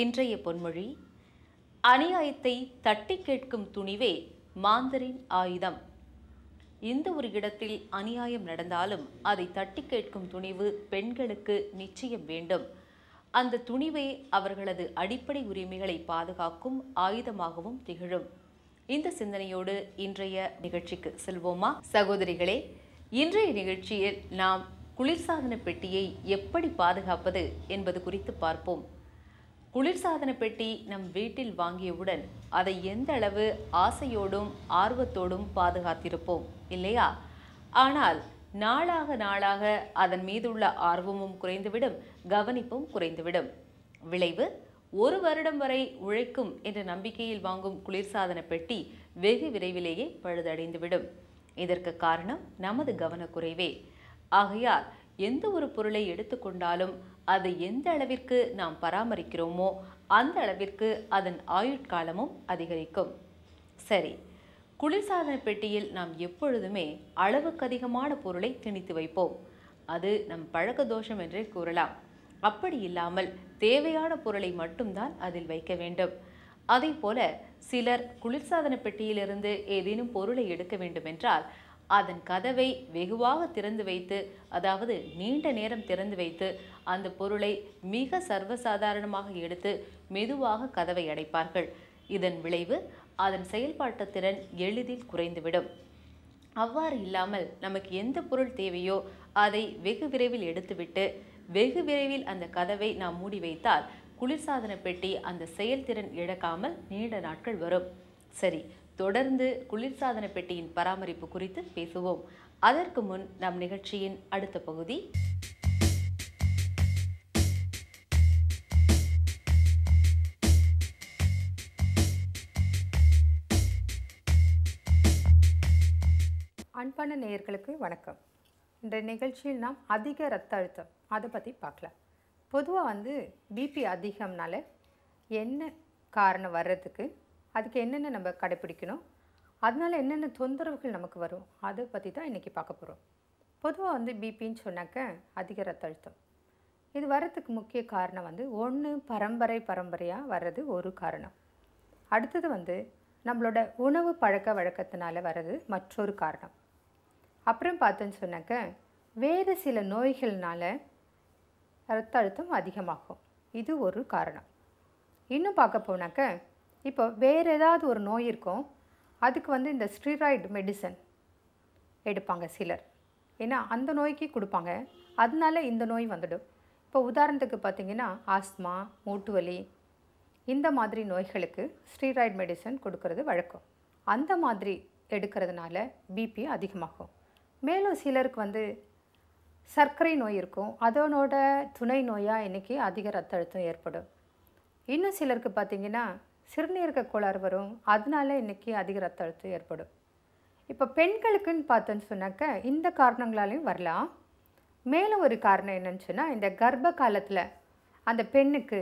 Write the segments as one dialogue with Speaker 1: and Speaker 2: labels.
Speaker 1: இன்றைய பொன்மொழி அநியாயத்தை தட்டி கேட்கும் துணிவே மாந்தரின் ஆயுதம் இந்த ஒரு இடத்தில் அநியாயம் நடந்தாலும் அதை தட்டி கேட்கும் துணிவு பெண்களுக்கு நிச்சயம் வேண்டும் அந்த துணிவே அவர்களது அடிப்படை உரிமைகளை பாதுகாக்கும் ஆயுதமாகவும் திகழும் இந்த சிந்தனையோடு இன்றைய நிகழ்ச்சிக்கு செல்வோமா சகோதரிகளே இன்றைய நிகழ்ச்சியில் நாம் குளிர்சாதன பெட்டியை எப்படி பாதுகாப்பது என்பது குறித்து பார்ப்போம் குளிர்சாதன பெட்டி நம் வீட்டில் வாங்கியவுடன் அதை எந்த அளவு ஆசையோடும் ஆர்வத்தோடும் பாதுகாத்திருப்போம் இல்லையா ஆனால் நாளாக நாளாக அதன் மீதுள்ள ஆர்வமும் குறைந்துவிடும் கவனிப்பும் குறைந்துவிடும் விளைவு ஒரு வருடம் வரை உழைக்கும் என்ற நம்பிக்கையில் வாங்கும் குளிர்சாதன பெட்டி வெகு விரைவிலேயே பழுதடைந்துவிடும் இதற்கு காரணம் நமது கவனக்குறைவே ஆகையால் எந்த ஒரு பொருளை எடுத்துக்கொண்டாலும் அதை எந்த அளவிற்கு நாம் பராமரிக்கிறோமோ அந்த அளவிற்கு அதன் ஆயுட்காலமும் அதிகரிக்கும் சரி குளிர்சாதன பெட்டியில் நாம் எப்பொழுதுமே அளவுக்கு அதிகமான பொருளை திணித்து வைப்போம் அது நம் பழக்க தோஷம் என்றே கூறலாம் அப்படி இல்லாமல் தேவையான பொருளை மட்டும்தான் அதில் வைக்க வேண்டும் அதே போல சிலர் குளிர்சாதன பெட்டியிலிருந்து ஏதேனும் பொருளை எடுக்க வேண்டுமென்றால் அதன் கதவை வெகுவாக திறந்து வைத்து அதாவது நீண்ட நேரம் திறந்து வைத்து அந்த பொருளை மிக சர்வசாதாரணமாக எடுத்து மெதுவாக கதவை அடைப்பார்கள் இதன் விளைவு அதன் செயல்பாட்டு திறன் எளிதில் குறைந்துவிடும் அவ்வாறு இல்லாமல் நமக்கு எந்த பொருள் தேவையோ அதை வெகு விரைவில் எடுத்துவிட்டு வெகு விரைவில் அந்த கதவை நாம் மூடி வைத்தால் குளிர்சாதன பெட்டி அந்த செயல்திறன் இழக்காமல் நீண்ட நாட்கள் வரும் சரி தொடர்ந்து குளிர்சாதன பெட்டியின் பராமரிப்பு குறித்து பேசுவோம் அதற்கு முன் நம் நிகழ்ச்சியின் அடுத்த பகுதி
Speaker 2: அன்பான நேயர்களுக்கு வணக்கம் இந்த நிகழ்ச்சியில் நாம் அதிக ரத்த அழுத்தம் அதை பற்றி பார்க்கலாம் பொதுவாக வந்து பிபி அதிகம்னால என்ன காரணம் வர்றதுக்கு அதுக்கு என்னென்ன நம்ம கடைப்பிடிக்கணும் அதனால் என்னென்ன தொந்தரவுகள் நமக்கு வரும் அதை பற்றி தான் இன்றைக்கி பார்க்க போகிறோம் பொதுவாக வந்து பிபின்னு சொன்னாக்க அதிக ரத்த அழுத்தம் இது வரத்துக்கு முக்கிய காரணம் வந்து ஒன்று பரம்பரை பரம்பரையாக வர்றது ஒரு காரணம் அடுத்தது வந்து நம்மளோட உணவு பழக்க வழக்கத்தினால வர்றது மற்றொரு காரணம் அப்புறம் பார்த்தோன்னு சொன்னாக்க வேறு சில நோய்கள்னால் ரத்த அழுத்தம் அதிகமாகும் இது ஒரு காரணம் இன்னும் பார்க்க போனாக்க இப்போ வேறு ஏதாவது ஒரு நோய் இருக்கும் அதுக்கு வந்து இந்த ஸ்டீராய்டு மெடிசன் எடுப்பாங்க சிலர் ஏன்னா அந்த நோய்க்கு கொடுப்பாங்க அதனால இந்த நோய் வந்துடும் இப்போ உதாரணத்துக்கு பார்த்திங்கன்னா ஆஸ்மா மூட்டு வலி இந்த மாதிரி நோய்களுக்கு ஸ்டீராய்டு மெடிசன் கொடுக்கறது வழக்கம் அந்த மாதிரி எடுக்கிறதுனால பிபி அதிகமாகும் மேலும் சிலருக்கு வந்து சர்க்கரை நோய் இருக்கும் அதனோட துணை நோயாக இன்றைக்கி அதிக ரத்த அழுத்தம் ஏற்படும் இன்னும் சிலருக்கு பார்த்திங்கன்னா சிறுநீரக கோளாறு வரும் அதனால இன்றைக்கி அதிக ரத்த அழுத்தம் ஏற்படும் இப்போ பெண்களுக்குன்னு பார்த்தோன்னு சொன்னாக்க இந்த காரணங்களாலையும் வரலாம் மேலும் ஒரு காரணம் என்னன்னு சொன்னால் இந்த கர்ப்ப காலத்தில் அந்த பெண்ணுக்கு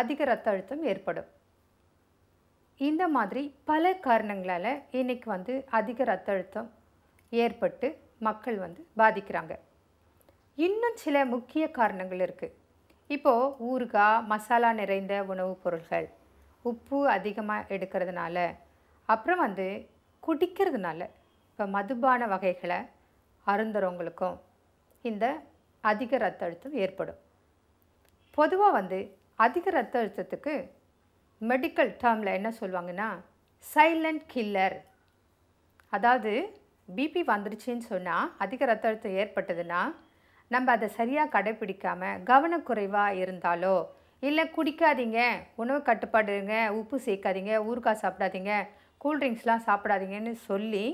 Speaker 2: அதிக ரத்த அழுத்தம் ஏற்படும் இந்த மாதிரி பல காரணங்களால் இன்றைக்கி வந்து அதிக ரத்த அழுத்தம் ஏற்பட்டு மக்கள் வந்து பாதிக்கிறாங்க இன்னும் சில முக்கிய காரணங்கள் இருக்குது இப்போது ஊறுகாய் மசாலா நிறைந்த உணவுப் பொருள்கள் உப்பு அதிகமாக எடுக்கிறதுனால அப்புறம் வந்து குடிக்கிறதுனால இப்போ மதுபான வகைகளை அருந்துறவங்களுக்கும் இந்த அதிக ரத்த அழுத்தம் ஏற்படும் பொதுவாக வந்து அதிக ரத்த அழுத்தத்துக்கு மெடிக்கல் டேர்மில் என்ன சொல்லுவாங்கன்னா சைலண்ட் கில்லர் அதாவது பிபி வந்துருச்சுன்னு சொன்னால் அதிக ரத்த அழுத்தம் ஏற்பட்டதுன்னா நம்ம அதை சரியாக கடைப்பிடிக்காமல் கவனக்குறைவாக இருந்தாலோ இல்லை குடிக்காதீங்க உணவு கட்டுப்பாடுங்க உப்பு சேர்க்காதீங்க ஊறுகாய் சாப்பிடாதீங்க கூல்ட்ரிங்க்ஸ்லாம் சாப்பிடாதீங்கன்னு சொல்லி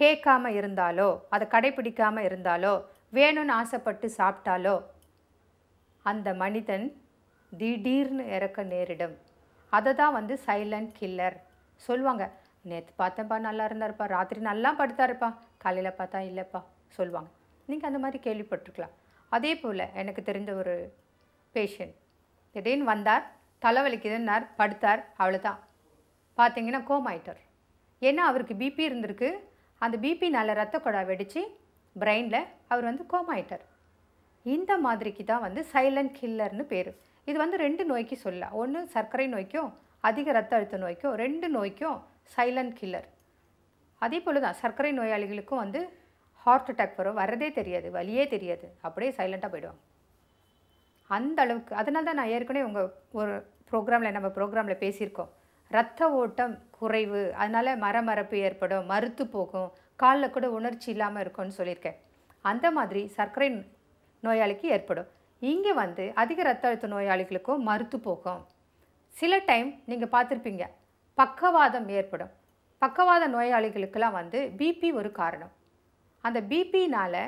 Speaker 2: கேட்காமல் இருந்தாலோ அதை கடைப்பிடிக்காமல் இருந்தாலோ வேணும்னு ஆசைப்பட்டு சாப்பிட்டாலோ அந்த மனிதன் திடீர்னு இறக்க நேரிடும் அதை தான் வந்து சைலண்ட் கில்லர் சொல்லுவாங்க நேற்று பார்த்தேன்ப்பா நல்லா இருந்தாருப்பா ராத்திரி நல்லா படுத்தாருப்பா காலையில் பார்த்தா இல்லைப்பா சொல்லுவாங்க நீங்கள் அந்த மாதிரி கேள்விப்பட்டிருக்கலாம் அதே போல் எனக்கு தெரிஞ்ச ஒரு பேஷண்ட் திடீர்னு வந்தார் தலைவலிக்குதுன்னார் படுத்தார் அவ்வளோதான் பார்த்தீங்கன்னா கோமாயிட்டார் ஏன்னா அவருக்கு பிபி இருந்திருக்கு அந்த நல்ல ரத்த குழா வெடித்து பிரெயினில் அவர் வந்து கோமாயிட்டார் இந்த மாதிரிக்கு தான் வந்து சைலண்ட் கில்லர்னு பேர் இது வந்து ரெண்டு நோய்க்கு சொல்ல ஒன்று சர்க்கரை நோய்க்கும் அதிக ரத்த அழுத்த நோய்க்கும் ரெண்டு நோய்க்கும் சைலண்ட் கில்லர் அதே போல் தான் சர்க்கரை நோயாளிகளுக்கும் வந்து ஹார்ட் அட்டாக் வரும் வரதே தெரியாது வழியே தெரியாது அப்படியே சைலண்ட்டாக போயிடுவாங்க அந்த அளவுக்கு அதனால தான் நான் ஏற்கனவே உங்கள் ஒரு ப்ரோக்ராமில் நம்ம ப்ரோக்ராமில் பேசியிருக்கோம் ரத்த ஓட்டம் குறைவு அதனால் மரமரப்பு ஏற்படும் மறுத்து போகும் காலில் கூட உணர்ச்சி இல்லாமல் இருக்கும்னு சொல்லியிருக்கேன் அந்த மாதிரி சர்க்கரை நோயாளிக்கு ஏற்படும் இங்கே வந்து அதிக ரத்த அழுத்த நோயாளிகளுக்கும் மறுத்து போகும் சில டைம் நீங்கள் பார்த்துருப்பீங்க பக்கவாதம் ஏற்படும் பக்கவாத நோயாளிகளுக்கெல்லாம் வந்து பிபி ஒரு காரணம் அந்த பிபினால்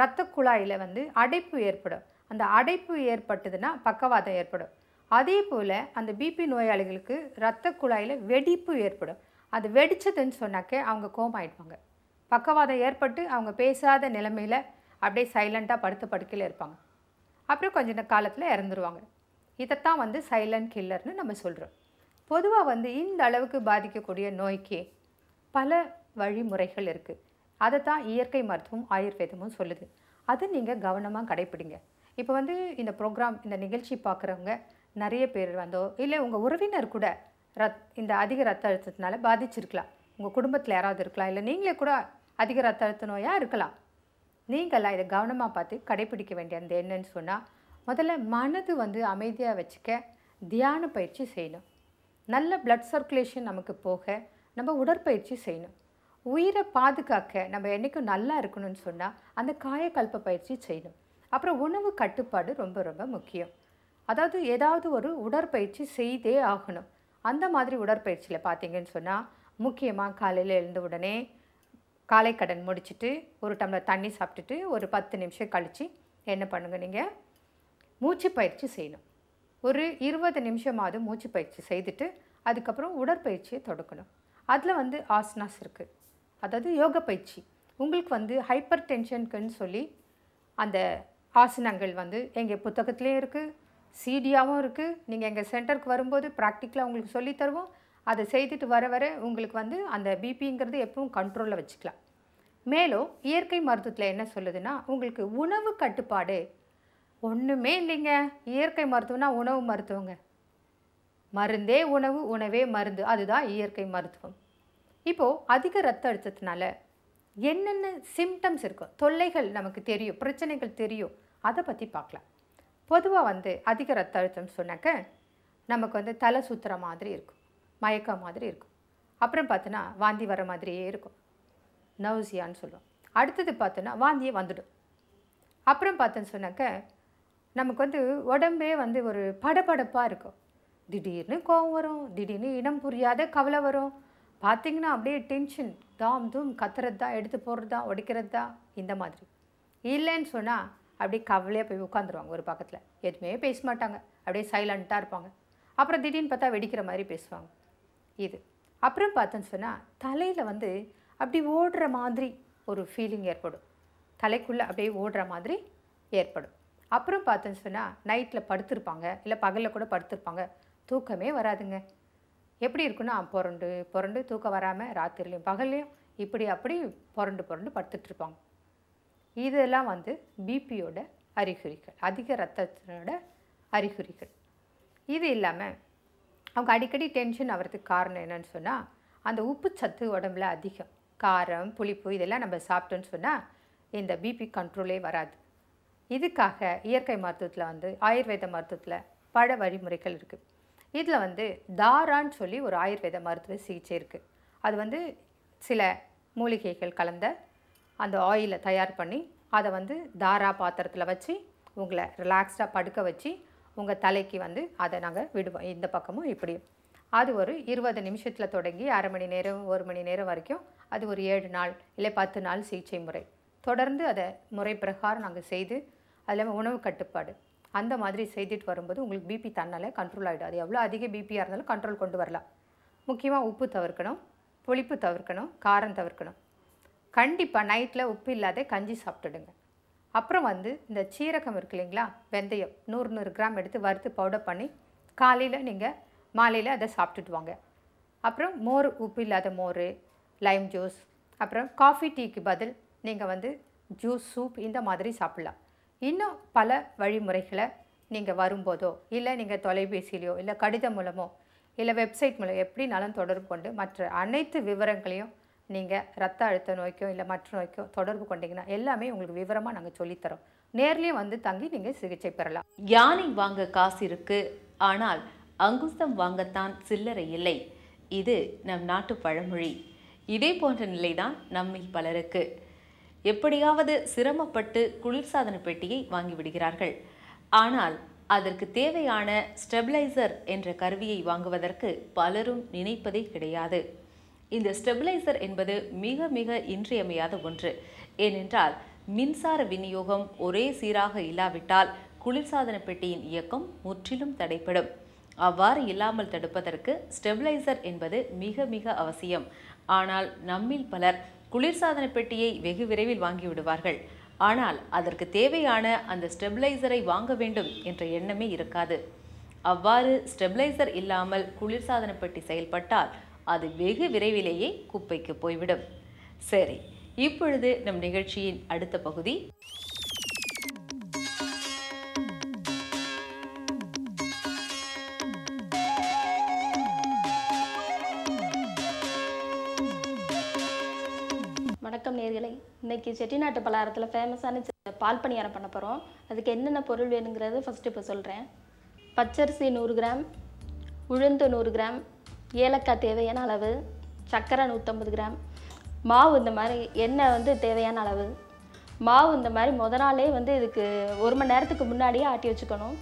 Speaker 2: ரத்த குழாயில் வந்து அடைப்பு ஏற்படும் அந்த அடைப்பு ஏற்பட்டதுன்னா பக்கவாதம் ஏற்படும் அதே போல் அந்த பிபி நோயாளிகளுக்கு இரத்த குழாயில் வெடிப்பு ஏற்படும் அது வெடித்ததுன்னு சொன்னாக்கே அவங்க ஆயிடுவாங்க பக்கவாதம் ஏற்பட்டு அவங்க பேசாத நிலைமையில் அப்படியே சைலண்ட்டாக படுத்து படுக்கையில் இருப்பாங்க அப்புறம் கொஞ்ச காலத்தில் இறந்துருவாங்க இதைத்தான் வந்து சைலண்ட் கில்லர்னு நம்ம சொல்கிறோம் பொதுவாக வந்து இந்த அளவுக்கு பாதிக்கக்கூடிய நோய்க்கு பல வழிமுறைகள் இருக்குது அதை தான் இயற்கை மருத்துவம் ஆயுர்வேதமும் சொல்லுது அது நீங்கள் கவனமாக கடைப்பிடிங்க இப்போ வந்து இந்த ப்ரோக்ராம் இந்த நிகழ்ச்சி பார்க்குறவங்க நிறைய பேர் வந்தோ இல்லை உங்கள் உறவினர் கூட ரத் இந்த அதிக ரத்த அழுத்தத்தினால பாதிச்சிருக்கலாம் உங்கள் குடும்பத்தில் யாராவது இருக்கலாம் இல்லை நீங்களே கூட அதிக ரத்த அழுத்த நோயாக இருக்கலாம் நீங்களாம் இதை கவனமாக பார்த்து கடைப்பிடிக்க வேண்டியது என்னன்னு சொன்னால் முதல்ல மனது வந்து அமைதியாக வச்சுக்க தியான பயிற்சி செய்யணும் நல்ல பிளட் சர்க்குலேஷன் நமக்கு போக நம்ம உடற்பயிற்சி செய்யணும் உயிரை பாதுகாக்க நம்ம என்றைக்கும் நல்லா இருக்கணும்னு சொன்னால் அந்த காயக்கல்ப பயிற்சி செய்யணும் அப்புறம் உணவு கட்டுப்பாடு ரொம்ப ரொம்ப முக்கியம் அதாவது ஏதாவது ஒரு உடற்பயிற்சி செய்தே ஆகணும் அந்த மாதிரி உடற்பயிற்சியில் பார்த்தீங்கன்னு சொன்னால் முக்கியமாக காலையில் எழுந்த உடனே காலை கடன் முடிச்சுட்டு ஒரு டம்ளர் தண்ணி சாப்பிட்டுட்டு ஒரு பத்து நிமிஷம் கழித்து என்ன பண்ணுங்கள் நீங்கள் மூச்சு பயிற்சி செய்யணும் ஒரு இருபது நிமிஷமாவது மூச்சு பயிற்சி செய்துட்டு அதுக்கப்புறம் உடற்பயிற்சியை தொடக்கணும் அதில் வந்து ஆசனாஸ் இருக்குது அதாவது யோக பயிற்சி உங்களுக்கு வந்து ஹைப்பர் டென்ஷனுக்குன்னு சொல்லி அந்த ஆசனங்கள் வந்து எங்கள் புத்தகத்துலேயும் இருக்குது சீடியாகவும் இருக்குது நீங்கள் எங்கள் சென்டருக்கு வரும்போது ப்ராக்டிக்கலாக உங்களுக்கு சொல்லித்தருவோம் அதை செய்துட்டு வர வர உங்களுக்கு வந்து அந்த பிபிங்கிறது எப்பவும் கண்ட்ரோலில் வச்சுக்கலாம் மேலும் இயற்கை மருத்துவத்தில் என்ன சொல்லுதுன்னா உங்களுக்கு உணவு கட்டுப்பாடு ஒன்றுமே இல்லைங்க இயற்கை மருத்துவம்னா உணவு மருத்துவங்க மருந்தே உணவு உணவே மருந்து அதுதான் இயற்கை மருத்துவம் இப்போது அதிக ரத்த அழுத்தத்தினால என்னென்ன சிம்டம்ஸ் இருக்கும் தொல்லைகள் நமக்கு தெரியும் பிரச்சனைகள் தெரியும் அதை பற்றி பார்க்கலாம் பொதுவாக வந்து அதிக ரத்த அழுத்தம் சொன்னாக்க நமக்கு வந்து தலை சுத்துற மாதிரி இருக்கும் மயக்க மாதிரி இருக்கும் அப்புறம் பார்த்தோன்னா வாந்தி வர மாதிரியே இருக்கும் நவுசியான்னு சொல்லுவோம் அடுத்தது பார்த்தோன்னா வாந்தியே வந்துடும் அப்புறம் பார்த்தோன்னு சொன்னாக்க நமக்கு வந்து உடம்பே வந்து ஒரு படபடப்பாக இருக்கும் திடீர்னு கோவம் வரும் திடீர்னு இனம் புரியாத கவலை வரும் பார்த்திங்கன்னா அப்படியே டென்ஷன் தாம் தூம் கத்துறது தான் எடுத்து போடுறது தான் உடைக்கிறது தான் இந்த மாதிரி இல்லைன்னு சொன்னால் அப்படியே கவலையாக போய் உட்காந்துருவாங்க ஒரு பக்கத்தில் எதுவுமே பேச மாட்டாங்க அப்படியே சைலண்ட்டாக இருப்பாங்க அப்புறம் திடீர்னு பார்த்தா வெடிக்கிற மாதிரி பேசுவாங்க இது அப்புறம் பார்த்தோன்னு சொன்னால் தலையில் வந்து அப்படி ஓடுற மாதிரி ஒரு ஃபீலிங் ஏற்படும் தலைக்குள்ளே அப்படியே ஓடுற மாதிரி ஏற்படும் அப்புறம் பார்த்தோன்னு சொன்னால் நைட்டில் படுத்திருப்பாங்க இல்லை பகலில் கூட படுத்திருப்பாங்க தூக்கமே வராதுங்க எப்படி இருக்குன்னா புரண்டு புரண்டு தூக்கம் வராமல் ராத்திரிலையும் பகல்லையும் இப்படி அப்படி புரண்டு புரண்டு படுத்துட்ருப்பாங்க இதெல்லாம் வந்து பிபியோட அறிகுறிகள் அதிக ரத்தத்தினோட அறிகுறிகள் இது இல்லாமல் அவங்க அடிக்கடி டென்ஷன் ஆகிறதுக்கு காரணம் என்னன்னு சொன்னால் அந்த உப்பு சத்து உடம்புல அதிகம் காரம் புளிப்பு இதெல்லாம் நம்ம சாப்பிட்டோன்னு சொன்னால் இந்த பிபி கண்ட்ரோலே வராது இதுக்காக இயற்கை மருத்துவத்தில் வந்து ஆயுர்வேத மருத்துவத்தில் பல வழிமுறைகள் இருக்குது இதில் வந்து தாரான்னு சொல்லி ஒரு ஆயுர்வேத மருத்துவ சிகிச்சை இருக்குது அது வந்து சில மூலிகைகள் கலந்த அந்த ஆயிலை தயார் பண்ணி அதை வந்து தாரா பாத்திரத்தில் வச்சு உங்களை ரிலாக்ஸ்டாக படுக்க வச்சு உங்கள் தலைக்கு வந்து அதை நாங்கள் விடுவோம் இந்த பக்கமும் இப்படி அது ஒரு இருபது நிமிஷத்தில் தொடங்கி அரை மணி நேரம் ஒரு மணி நேரம் வரைக்கும் அது ஒரு ஏழு நாள் இல்லை பத்து நாள் சிகிச்சை முறை தொடர்ந்து அதை முறை பிரகாரம் நாங்கள் செய்து அதில் உணவு கட்டுப்பாடு அந்த மாதிரி செய்துட்டு வரும்போது உங்களுக்கு பிபி தன்னால் கண்ட்ரோல் ஆகிடும் அது எவ்வளோ அதிக பிபியாக இருந்தாலும் கண்ட்ரோல் கொண்டு வரலாம் முக்கியமாக உப்பு தவிர்க்கணும் புளிப்பு தவிர்க்கணும் காரம் தவிர்க்கணும் கண்டிப்பாக நைட்டில் உப்பு இல்லாத கஞ்சி சாப்பிட்டுடுங்க அப்புறம் வந்து இந்த சீரகம் இருக்கு இல்லைங்களா வெந்தயம் நூறு நூறு கிராம் எடுத்து வறுத்து பவுடர் பண்ணி காலையில் நீங்கள் மாலையில் அதை சாப்பிட்டுட்டு வாங்க அப்புறம் மோர் உப்பு இல்லாத மோர் லைம் ஜூஸ் அப்புறம் காஃபி டீக்கு பதில் நீங்கள் வந்து ஜூஸ் சூப் இந்த மாதிரி சாப்பிட்லாம் இன்னும் பல வழிமுறைகளை நீங்கள் வரும்போதோ இல்லை நீங்கள் தொலைபேசியிலையோ இல்லை கடிதம் மூலமோ இல்லை வெப்சைட் மூலம் எப்படினாலும் தொடர்பு கொண்டு மற்ற அனைத்து விவரங்களையும் நீங்கள் ரத்த அழுத்த நோய்க்கோ இல்லை மற்ற நோய்க்கோ தொடர்பு கொண்டீங்கன்னா எல்லாமே உங்களுக்கு விவரமாக நாங்கள் சொல்லித்தரோம் நேர்லேயும் வந்து தங்கி நீங்கள் சிகிச்சை பெறலாம்
Speaker 1: யானை வாங்க காசு இருக்குது ஆனால் அங்குசம் வாங்கத்தான் சில்லறை இல்லை இது நம் நாட்டு பழமொழி இதே போன்ற நிலைதான் நம்மில் பலருக்கு எப்படியாவது சிரமப்பட்டு குளிர்சாதன பெட்டியை வாங்கிவிடுகிறார்கள் ஆனால் அதற்கு தேவையான ஸ்டெபிலைசர் என்ற கருவியை வாங்குவதற்கு பலரும் நினைப்பதே கிடையாது இந்த ஸ்டெபிலைசர் என்பது மிக மிக இன்றியமையாத ஒன்று ஏனென்றால் மின்சார விநியோகம் ஒரே சீராக இல்லாவிட்டால் குளிர்சாதன பெட்டியின் இயக்கம் முற்றிலும் தடைப்படும் அவ்வாறு இல்லாமல் தடுப்பதற்கு ஸ்டெபிலைசர் என்பது மிக மிக அவசியம் ஆனால் நம்மில் பலர் குளிர்சாதன பெட்டியை வெகு விரைவில் வாங்கிவிடுவார்கள் ஆனால் அதற்கு தேவையான அந்த ஸ்டெபிளைசரை வாங்க வேண்டும் என்ற எண்ணமே இருக்காது அவ்வாறு ஸ்டெபிளைசர் இல்லாமல் குளிர்சாதனப்பட்டி செயல்பட்டால் அது வெகு விரைவிலேயே குப்பைக்கு போய்விடும் சரி இப்பொழுது நம் நிகழ்ச்சியின் அடுத்த பகுதி இன்றைக்கி செட்டிநாட்டு பலாரத்தில் ஃபேமஸான பால் பணியாரம் பண்ண போகிறோம் அதுக்கு என்னென்ன பொருள் வேணுங்கிறத ஃபஸ்ட்டு இப்போ சொல்கிறேன் பச்சரிசி நூறு கிராம் உளுந்து நூறு கிராம் ஏலக்காய் தேவையான அளவு சர்க்கரை நூற்றம்பது கிராம் மாவு இந்த மாதிரி எண்ணெய் வந்து தேவையான அளவு மாவு இந்த மாதிரி முத நாளே வந்து இதுக்கு ஒரு மணி நேரத்துக்கு முன்னாடியே ஆட்டி வச்சுக்கணும்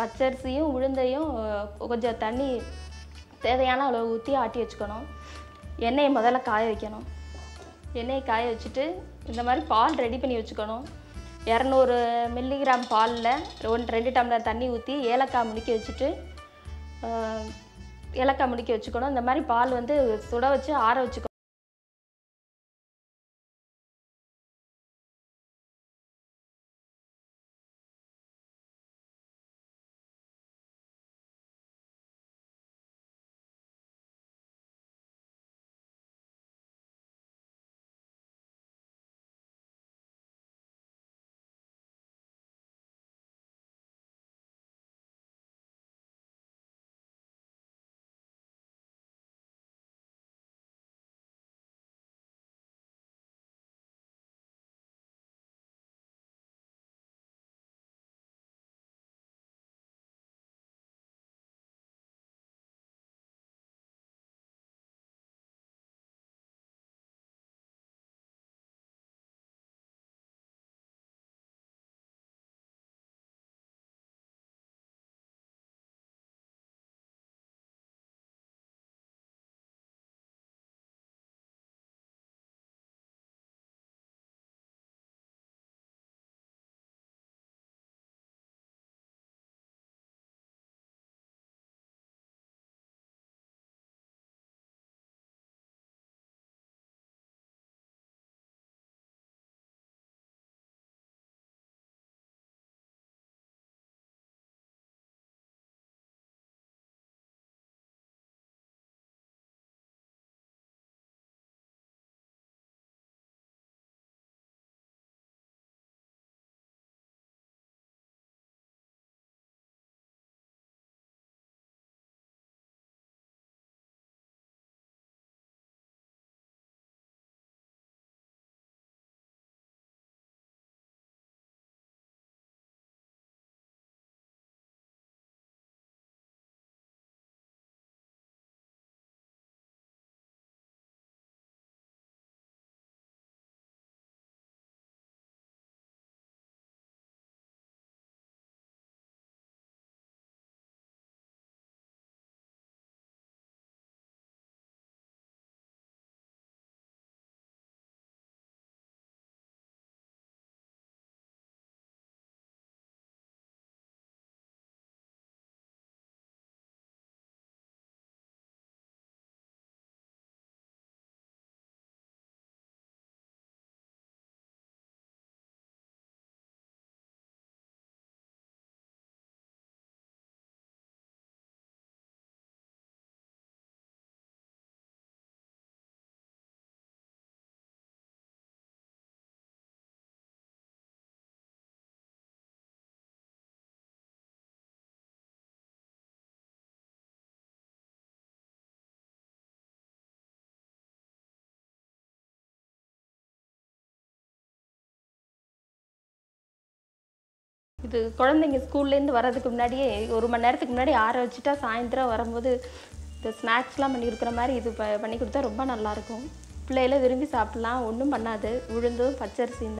Speaker 1: பச்சரிசியும் உளுந்தையும் கொஞ்சம் தண்ணி தேவையான அளவு ஊற்றி ஆட்டி வச்சுக்கணும் எண்ணெயை முதல்ல காய வைக்கணும் எண்ணெயை காய வச்சுட்டு இந்த மாதிரி பால் ரெடி பண்ணி வச்சுக்கணும் இரநூறு மில்லிகிராம் பாலில் ஒன் ரெண்டு டம்ளர் தண்ணி ஊற்றி ஏலக்காய் முடிக்க வச்சுட்டு ஏலக்காய் முடிக்க வச்சுக்கணும் இந்த மாதிரி பால் வந்து சுட வச்சு ஆற வச்சுக்கணும் இது குழந்தைங்க ஸ்கூல்லேருந்து வர்றதுக்கு முன்னாடியே ஒரு மணி நேரத்துக்கு முன்னாடி ஆற வச்சுட்டா சாயந்தரம் வரும்போது இந்த ஸ்நாக்ஸ்லாம் பண்ணியிருக்கிற மாதிரி இது ப பண்ணி கொடுத்தா ரொம்ப நல்லாயிருக்கும் பிள்ளைகளை விரும்பி சாப்பிட்லாம் ஒன்றும் பண்ணாது உளுந்தும் பச்சரிசி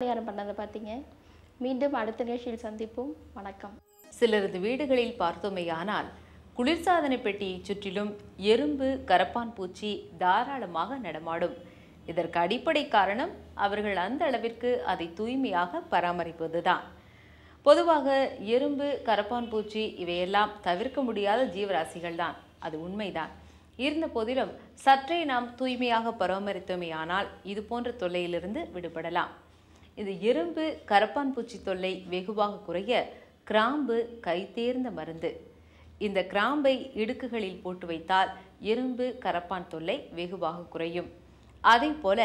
Speaker 1: பணியாரம் பண்ணதை பார்த்தீங்க மீண்டும் அடுத்த நிகழ்ச்சியில் சந்திப்போம் வணக்கம் சிலரது வீடுகளில் பார்த்தோமேயானால் குளிர்சாதன பெட்டியை சுற்றிலும் எறும்பு கரப்பான் பூச்சி தாராளமாக நடமாடும் இதற்கு அடிப்படை காரணம் அவர்கள் அந்த அளவிற்கு அதை தூய்மையாக பராமரிப்பதுதான் பொதுவாக எறும்பு கரப்பான் பூச்சி இவையெல்லாம் தவிர்க்க முடியாத ஜீவராசிகள் தான் அது உண்மைதான் இருந்த போதிலும் சற்றை நாம் தூய்மையாக பராமரித்தோமே ஆனால் இது போன்ற தொல்லையிலிருந்து விடுபடலாம் இது எறும்பு கரப்பான் பூச்சி தொல்லை வெகுவாக குறைய கிராம்பு கைத்தேர்ந்த மருந்து இந்த கிராம்பை இடுக்குகளில் போட்டு வைத்தால் எறும்பு கரப்பான் தொல்லை வெகுவாக குறையும் அதே போல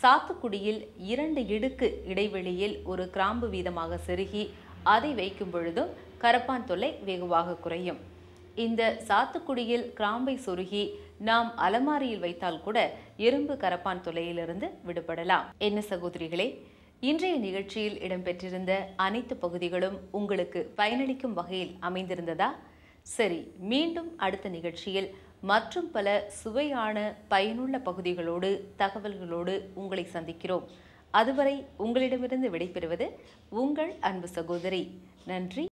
Speaker 1: சாத்துக்குடியில் இரண்டு இடுக்கு இடைவெளியில் ஒரு கிராம்பு வீதமாக செருகி அதை வைக்கும் பொழுதும் கரப்பான் தொல்லை வெகுவாக குறையும் இந்த சாத்துக்குடியில் கிராம்பை சொருகி நாம் அலமாரியில் வைத்தால் கூட எறும்பு கரப்பான் தொல்லையிலிருந்து விடுபடலாம் என்ன சகோதரிகளே இன்றைய நிகழ்ச்சியில் இடம்பெற்றிருந்த அனைத்து பகுதிகளும் உங்களுக்கு பயனளிக்கும் வகையில் அமைந்திருந்ததா சரி மீண்டும் அடுத்த நிகழ்ச்சியில் மற்றும் பல சுவையான பயனுள்ள பகுதிகளோடு தகவல்களோடு உங்களை சந்திக்கிறோம் அதுவரை உங்களிடமிருந்து விடைபெறுவது உங்கள் அன்பு சகோதரி நன்றி